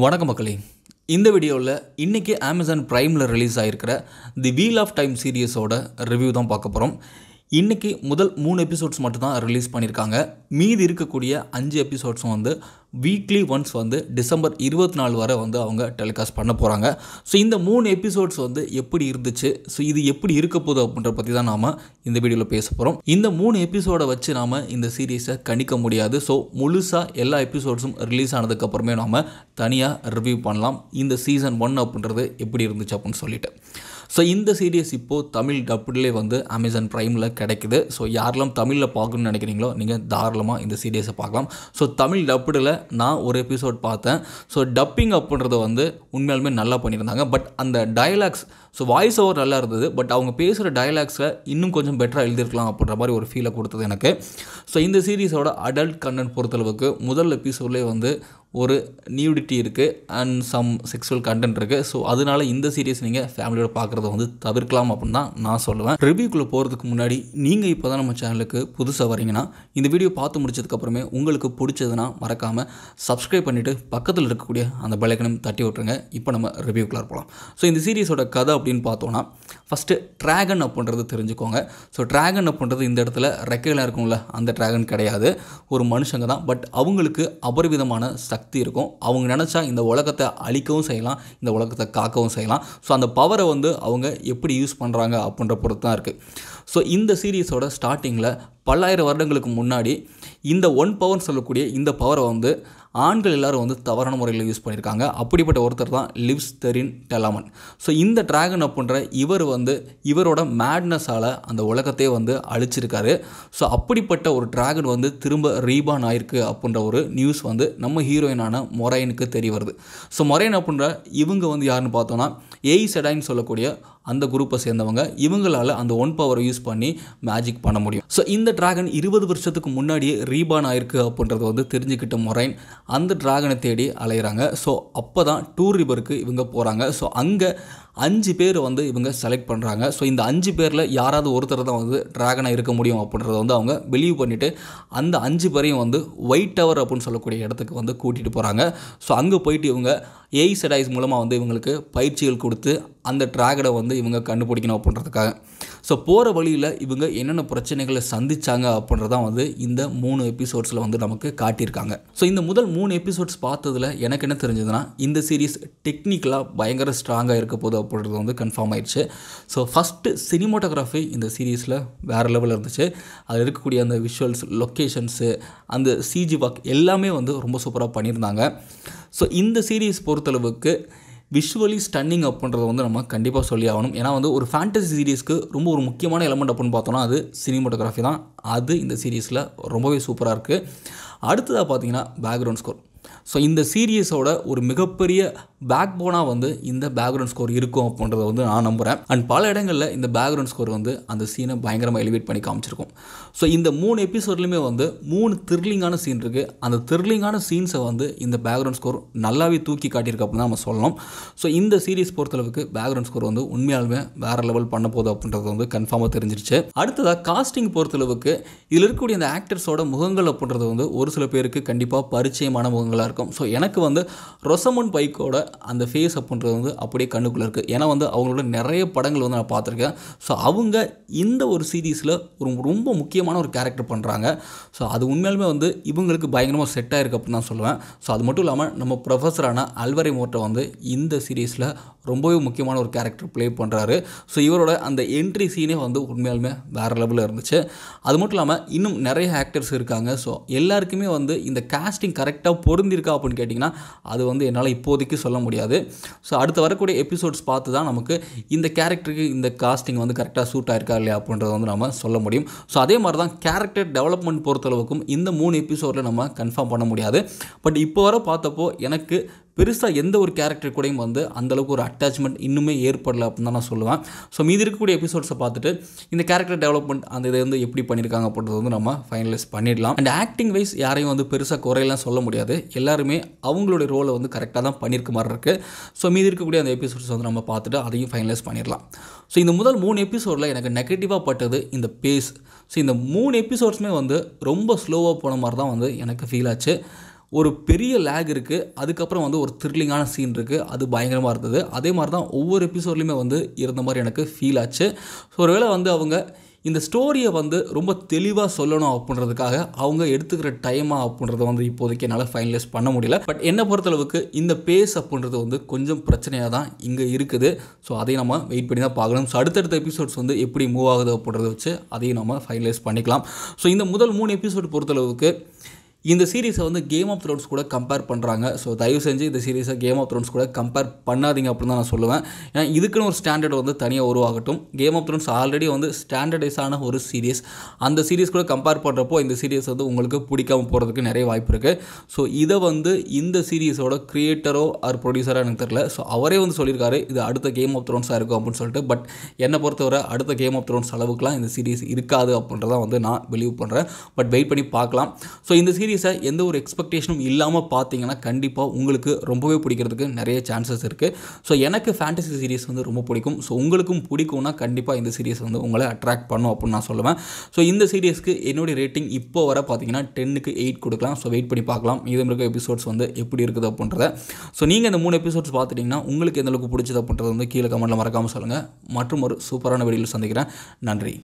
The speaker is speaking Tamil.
வணக்க மக்களே இந்த வீடியோவில் இன்றைக்கி அமேசான் ப்ரைமில் ரிலீஸ் ஆகிருக்கிற தி வீல் ஆஃப் டைம் சீரியஸோட ரிவ்யூ தான் பார்க்க போகிறோம் இன்றைக்கி முதல் மூணு எபிசோட்ஸ் மட்டும் தான் ரிலீஸ் பண்ணியிருக்காங்க மீதி இருக்கக்கூடிய அஞ்சு எபிசோட்ஸும் வந்து வீக்லி ஒன்ஸ் வந்து டிசம்பர் இருபத்தி நாலு வரை வந்து அவங்க டெலிகாஸ்ட் பண்ண போகிறாங்க ஸோ இந்த மூணு எபிசோட்ஸ் வந்து எப்படி இருந்துச்சு ஸோ இது எப்படி இருக்க போகுது அப்படின்ற பற்றி தான் நாம் இந்த வீடியோவில் பேச போகிறோம் இந்த மூணு எபிசோடை வச்சு நாம் இந்த சீரீஸை கணிக்க முடியாது ஸோ முழுசாக எல்லா எபிசோட்ஸும் ரிலீஸ் ஆனதுக்கப்புறமே நாம் தனியாக ரிவ்யூ பண்ணலாம் இந்த சீசன் ஒன் அப்படின்றது எப்படி இருந்துச்சு அப்படின்னு சொல்லிட்டு ஸோ இந்த சீரியஸ் இப்போது தமிழ் டப்புடிலே வந்து அமேசான் ப்ரைமில் கிடைக்குது ஸோ யாரெல்லாம் தமிழில் பார்க்கணும்னு நினைக்கிறீங்களோ நீங்கள் தாராளமாக இந்த சீரியஸை பார்க்கலாம் ஸோ தமிழ் டப்புடில் நான் ஒரு எபிசோட் பார்த்தேன் ஸோ டப்பிங் அப்படின்றத வந்து உண்மையாலுமே நல்லா பண்ணியிருந்தாங்க பட் அந்த டயலாக்ஸ் ஸோ வாய்ஸ் ஓவர் நல்லா இருந்தது பட் அவங்க பேசுகிற டயலாக்ஸில் இன்னும் கொஞ்சம் பெட்டராக எழுதியிருக்கலாம் அப்படின்ற மாதிரி ஒரு ஃபீலை கொடுத்தது எனக்கு ஸோ இந்த சீரீஸோட அடல்ட் கண்டென்ட் பொறுத்தளவுக்கு முதல் எபிசோட்லேயே வந்து ஒரு நியூடிட்டி இருக்குது அண்ட் சம் செக்ஷுவல் கண்டென்ட் இருக்குது ஸோ அதனால இந்த சீரியஸ் நீங்கள் ஃபேமிலியோட பார்க்குறத வந்து தவிர்க்கலாம் அப்படின்னு தான் நான் சொல்லுவேன் ரிவ்யூக்குள்ளே போகிறதுக்கு முன்னாடி நீங்கள் இப்போ தான் நம்ம சேனலுக்கு புதுசாக வரீங்கன்னா இந்த வீடியோ பார்த்து முடிச்சதுக்கப்புறமே உங்களுக்கு பிடிச்சதுன்னா மறக்காமல் சப்ஸ்கிரைப் பண்ணிவிட்டு பக்கத்தில் இருக்கக்கூடிய அந்த பலகனம் தட்டி விட்டுருங்க இப்போ நம்ம ரிவ்யூக்குள்ளே போகலாம் ஸோ இந்த சீரியஸோட கதை அப்படின்னு பார்த்தோன்னா ஃபஸ்ட்டு ட்ராகன் அப்படின்றது தெரிஞ்சுக்கோங்க ஸோ ட்ராகன் அப்படின்றது இந்த இடத்துல ரெக்கைகளாக இருக்கும்ல அந்த ட்ராகன் கிடையாது ஒரு மனுஷங்க தான் பட் அவங்களுக்கு அபரிவிதமான சக்தி இருக்கும் அவங்க நினச்சா இந்த உலகத்தை அழிக்கவும் செய்யலாம் இந்த உலகத்தை காக்கவும் செய்யலாம் ஸோ அந்த பவரை வந்து அவங்க எப்படி யூஸ் பண்ணுறாங்க அப்படின்ற பொறுத்து தான் இருக்குது ஸோ இந்த சீரீஸோட ஸ்டார்டிங்கில் பல்லாயிரம் வருடங்களுக்கு முன்னாடி இந்த ஒன் பவர்னு சொல்லக்கூடிய இந்த பவரை வந்து ஆண்கள் எல்லோரும் வந்து தவறான முறையில் யூஸ் பண்ணியிருக்காங்க அப்படிப்பட்ட ஒருத்தர் தான் லிவ்ஸ் தெரின் டெலாமன் ஸோ இந்த ட்ராகன் அப்படின்ற இவர் வந்து இவரோட மேட்னஸால் அந்த உலகத்தையே வந்து அழிச்சிருக்காரு ஸோ அப்படிப்பட்ட ஒரு ட்ராகன் வந்து திரும்ப ரீபான் ஆயிருக்கு அப்படின்ற ஒரு நியூஸ் வந்து நம்ம ஹீரோயினான மொரைனுக்கு தெரிய வருது ஸோ மொரைன் அப்படின்ற இவங்க வந்து யாருன்னு பார்த்தோன்னா எய் செடாயின்னு சொல்லக்கூடிய அந்த குரூப்பை சேர்ந்தவங்க இவங்களால் அந்த ஒன் பவரை யூஸ் பண்ணி மேஜிக் பண்ண முடியும் ஸோ இந்த டிராகன் இருபது வருஷத்துக்கு முன்னாடியே ரீபான் ஆயிருக்கு அப்படின்றத வந்து தெரிஞ்சுக்கிட்ட முறைன் அந்த டிராகனை தேடி அலையிறாங்க ஸோ அப்போ தான் டூர் ரிவருக்கு இவங்க போகிறாங்க ஸோ அங்கே அஞ்சு பேர் வந்து இவங்க செலக்ட் பண்ணுறாங்க ஸோ இந்த அஞ்சு பேரில் யாராவது ஒருத்தர் தான் வந்து ட்ராகனாக இருக்க முடியும் அப்படின்றத வந்து அவங்க பிலீவ் பண்ணிவிட்டு அந்த அஞ்சு பேரையும் வந்து ஒயிட் டவர் அப்படின்னு சொல்லக்கூடிய இடத்துக்கு வந்து கூட்டிகிட்டு போகிறாங்க ஸோ அங்கே போயிட்டு இவங்க ஏய் செடாய்ஸ் மூலமாக வந்து இவங்களுக்கு பயிற்சிகள் கொடுத்து அந்த ட்ராகனை வந்து இவங்க கண்டுபிடிக்கணும் அப்படின்றதுக்காக ஸோ போகிற வழியில் இவங்க என்னென்ன பிரச்சனைகளை சந்தித்தாங்க அப்படின்றதான் வந்து இந்த மூணு எபிசோட்ஸில் வந்து நமக்கு காட்டியிருக்காங்க ஸோ இந்த முதல் மூணு எபிசோட்ஸ் பார்த்ததில் எனக்கு என்ன தெரிஞ்சதுன்னா இந்த சீரீஸ் டெக்னிக்கலாக பயங்கர ஸ்ட்ராங்காக இருக்க போகுது அப்படின்றது வந்து கன்ஃபார்ம் ஆயிடுச்சு ஸோ ஃபஸ்ட்டு சினிமோட்டோகிராஃபி இந்த சீரீஸில் வேறு லெவலில் இருந்துச்சு அதில் இருக்கக்கூடிய அந்த விஷுவல்ஸ் லொக்கேஷன்ஸு அந்த சிஜி ஒர்க் எல்லாமே வந்து ரொம்ப சூப்பராக பண்ணியிருந்தாங்க ஸோ இந்த சீரீஸ் பொறுத்தளவுக்கு விஷுவலி ஸ்டன்னிங் அப்படின்றத வந்து நம்ம கண்டிப்பாக சொல்லி ஆகணும் ஏன்னா வந்து ஒரு ஃபேண்டசி சீரீஸ்க்கு ரொம்ப ஒரு முக்கியமான எலமெண்ட் அப்படின்னு பார்த்தோம்னா அது சினிமோட்டோகிராஃபி தான் அது இந்த சீரீஸில் ரொம்பவே சூப்பராக இருக்குது அடுத்ததாக பார்த்தீங்கன்னா பேக்ரவுண்ட் ஸ்கோர் ஸோ இந்த சீரியஸோட ஒரு மிகப்பெரிய பேக் போனாக வந்து இந்த பேக்ரவுண்ட் ஸ்கோர் இருக்கும் அப்படின்றத வந்து நான் நம்புகிறேன் அண்ட் பல இடங்களில் இந்த பேக்ரவுண்ட் ஸ்கோர் வந்து அந்த சீனை பயங்கரமாக எலிவேட் பண்ணி காமிச்சிருக்கும் ஸோ இந்த மூணு எபிசோட்லையுமே வந்து மூணு த்ரில்லிங்கான சீன் இருக்குது அந்த த்ரில்லிங்கான சீன்ஸை வந்து இந்த பேக்ரவுண்ட் ஸ்கோர் நல்லாவே தூக்கி காட்டியிருக்கு அப்படின்னு தான் நம்ம சொல்லலாம் ஸோ இந்த சீரிஸ் பொறுத்தளவுக்கு பேக்ரவுண்ட் ஸ்கோர் வந்து உண்மையாலுமே வேறு லெவல் பண்ண போதும் அப்படின்றது வந்து கன்ஃபார்மாக தெரிஞ்சிருச்சு அடுத்ததாக காஸ்டிங் பொறுத்தளவுக்கு இதில் இருக்கக்கூடிய அந்த ஆக்டர்ஸோட முகங்கள் அப்படின்றது வந்து ஒரு சில பேருக்கு கண்டிப்பாக பரிச்சயமான முகங்கள் படங்களாக இருக்கும் ஸோ எனக்கு வந்து ரொசமன் பைக்கோட அந்த ஃபேஸ் அப்படின்றது வந்து அப்படியே கண்ணுக்குள்ளே இருக்குது ஏன்னா வந்து அவங்களோட நிறைய படங்கள் வந்து நான் பார்த்துருக்கேன் ஸோ அவங்க இந்த ஒரு சீரீஸில் ஒரு ரொம்ப முக்கியமான ஒரு கேரக்டர் பண்ணுறாங்க ஸோ அது உண்மையாலுமே வந்து இவங்களுக்கு பயங்கரமாக செட் ஆகிருக்கு அப்படின்னு தான் சொல்லுவேன் ஸோ அது மட்டும் இல்லாமல் நம்ம ப்ரொஃபஸரான அல்வரை மோட்டை வந்து இந்த சீரீஸில் ரொம்பவே முக்கியமான ஒரு கேரக்டர் ப்ளே பண்ணுறாரு ஸோ இவரோட அந்த என்ட்ரி சீனே வந்து உண்மையாலுமே வேறு லெவலில் இருந்துச்சு அது மட்டும் இல்லாமல் இன்னும் நிறைய ஆக்டர்ஸ் இருக்காங்க ஸோ எல்லாருக்குமே வந்து இந்த காஸ்டிங் கரெக்டாக பொரு பொருந்திருக்கா அப்படின்னு கேட்டிங்கன்னா அது வந்து என்னால் இப்போதைக்கு சொல்ல முடியாது ஸோ அடுத்து வரக்கூடிய எபிசோட்ஸ் பார்த்து தான் நமக்கு இந்த கேரக்டருக்கு இந்த காஸ்டிங் வந்து கரெக்டாக சூட் ஆயிருக்கா இல்லையா அப்படின்றத வந்து நம்ம சொல்ல முடியும் ஸோ அதே மாதிரி தான் கேரக்டர் டெவலப்மெண்ட் பொறுத்தளவுக்கும் இந்த மூணு எபிசோடில் நம்ம கன்ஃபார்ம் பண்ண முடியாது பட் இப்போ வர பார்த்தப்போ எனக்கு பெருசாக எந்த ஒரு கேரக்டர் கூடயும் வந்து அந்தளவுக்கு ஒரு அட்டாச்மெண்ட் இன்னுமே ஏற்படலை அப்படின்னு தான் நான் சொல்லுவேன் ஸோ மீதி இருக்கக்கூடிய எபிசோட்ஸை பார்த்துட்டு இந்த கேரக்டர் டெவலப்மெண்ட் அந்த இதை வந்து எப்படி பண்ணியிருக்காங்க அப்படின்றது வந்து நம்ம ஃபைனலைஸ் பண்ணிடலாம் அண்ட் ஆக்டிங் வைஸ் யாரையும் வந்து பெருசாக குறையெல்லாம் சொல்ல முடியாது எல்லாருமே அவங்களுடைய ரோலை வந்து கரெக்டாக தான் பண்ணியிருக்க மாதிரி இருக்குது ஸோ மீதி இருக்கக்கூடிய அந்த எபிசோட்ஸ் வந்து நம்ம பார்த்துட்டு அதையும் ஃபைனலைஸ் பண்ணிடலாம் ஸோ இந்த முதல் மூணு எபிசோடில் எனக்கு நெகட்டிவாக பட்டது இந்த பேஸ் ஸோ இந்த மூணு எபிசோட்ஸுமே வந்து ரொம்ப ஸ்லோவாக போன மாதிரி தான் வந்து எனக்கு ஃபீல் ஆச்சு ஒரு பெரிய லேக் இருக்குது அதுக்கப்புறம் வந்து ஒரு த்ரில்லிங்கான சீன் இருக்குது அது பயங்கரமாக இருந்தது அதே மாதிரி தான் ஒவ்வொரு எபிசோட்லையுமே வந்து இருந்த மாதிரி எனக்கு ஃபீல் ஆச்சு ஸோ ஒருவேளை வந்து அவங்க இந்த ஸ்டோரியை வந்து ரொம்ப தெளிவாக சொல்லணும் அப்படின்றதுக்காக அவங்க எடுத்துக்கிற டைமாக அப்படின்றத வந்து இப்போதைக்கு என்னால் ஃபைனலைஸ் பண்ண முடியல பட் என்னை பொறுத்தளவுக்கு இந்த பேஸ் அப்படின்றது வந்து கொஞ்சம் பிரச்சனையாக தான் இங்கே இருக்குது ஸோ அதையும் நம்ம வெயிட் பண்ணி தான் பார்க்கணும் ஸோ அடுத்தடுத்த எபிசோட்ஸ் வந்து எப்படி மூவ் ஆகுது அப்படின்றத வச்சு அதையும் நம்ம ஃபைனலைஸ் பண்ணிக்கலாம் ஸோ இந்த முதல் மூணு எபிசோட் பொறுத்தளவுக்கு இந்த சீரீஸை வந்து கேம் ஆஃப் த்ரோன்ஸ் கூட கம்பேர் பண்ணுறாங்க ஸோ தயவு செஞ்சு இந்த சீரீஸை கேம் ஆஃப் த்ரோன்ஸ் கூட கம்பேர் பண்ணாதீங்க அப்படின்னு தான் நான் சொல்லுவேன் ஏன்னா இதுக்குன்னு ஒரு ஸ்டாண்டர்ட் வந்து தனியாக உருவாகட்டும் கேம் ஆஃப் த்ரோன்ஸ் ஆல்ரெடி வந்து ஸ்டாண்டர்டைஸான ஒரு சீரீஸ் அந்த சீரீஸ் கூட கம்பேர் பண்ணுறப்போ இந்த சீரீஸ் வந்து உங்களுக்கு பிடிக்காமல் போகிறதுக்கு நிறைய வாய்ப்பு இருக்குது ஸோ இதை வந்து இந்த சீரீஸோட க்ரியேட்டரோ ஆர் ப்ரொடியூசரோ எனக்கு தெரில ஸோ அவரே வந்து சொல்லியிருக்காரு இது அடுத்த கேம் ஆஃப் த்ரோன்ஸாக இருக்கும் அப்படின்னு சொல்லிட்டு பட் என்னை பொறுத்தவரை அடுத்த கேம் ஆஃப் த்ரோன்ஸ் அளவுக்குலாம் இந்த சீரீஸ் இருக்காது அப்படின்றதான் வந்து நான் பிலீவ் பண்ணுறேன் பட் வெயிட் பண்ணி பார்க்கலாம் ஸோ இந்த சீரீஸ் சீரீஸை எந்த ஒரு எக்ஸ்பெக்டேஷனும் இல்லாமல் பார்த்தீங்கன்னா கண்டிப்பாக உங்களுக்கு ரொம்பவே பிடிக்கிறதுக்கு நிறைய சான்சஸ் இருக்குது ஸோ எனக்கு ஃபேண்டசி சீரீஸ் வந்து ரொம்ப பிடிக்கும் ஸோ உங்களுக்கும் பிடிக்கும்னா கண்டிப்பாக இந்த சீரீஸ் வந்து உங்களை அட்ராக்ட் பண்ணும் அப்படின்னு நான் சொல்லுவேன் ஸோ இந்த சீரீஸ்க்கு என்னுடைய ரேட்டிங் இப்போ வர பார்த்தீங்கன்னா டென்னுக்கு எயிட் கொடுக்கலாம் ஸோ வெயிட் பண்ணி பார்க்கலாம் மீதம் இருக்க எபிசோட்ஸ் வந்து எப்படி இருக்குது அப்படின்றத ஸோ நீங்கள் இந்த மூணு எபிசோட்ஸ் பார்த்துட்டிங்கன்னா உங்களுக்கு எந்தளவுக்கு பிடிச்சது அப்படின்றது வந்து கீழே கமெண்ட்டில் மறக்காமல் சொல்லுங்கள் மற்றும் ஒரு சூப்பரான வீடியோவில் சந்திக்கிறேன் நன்றி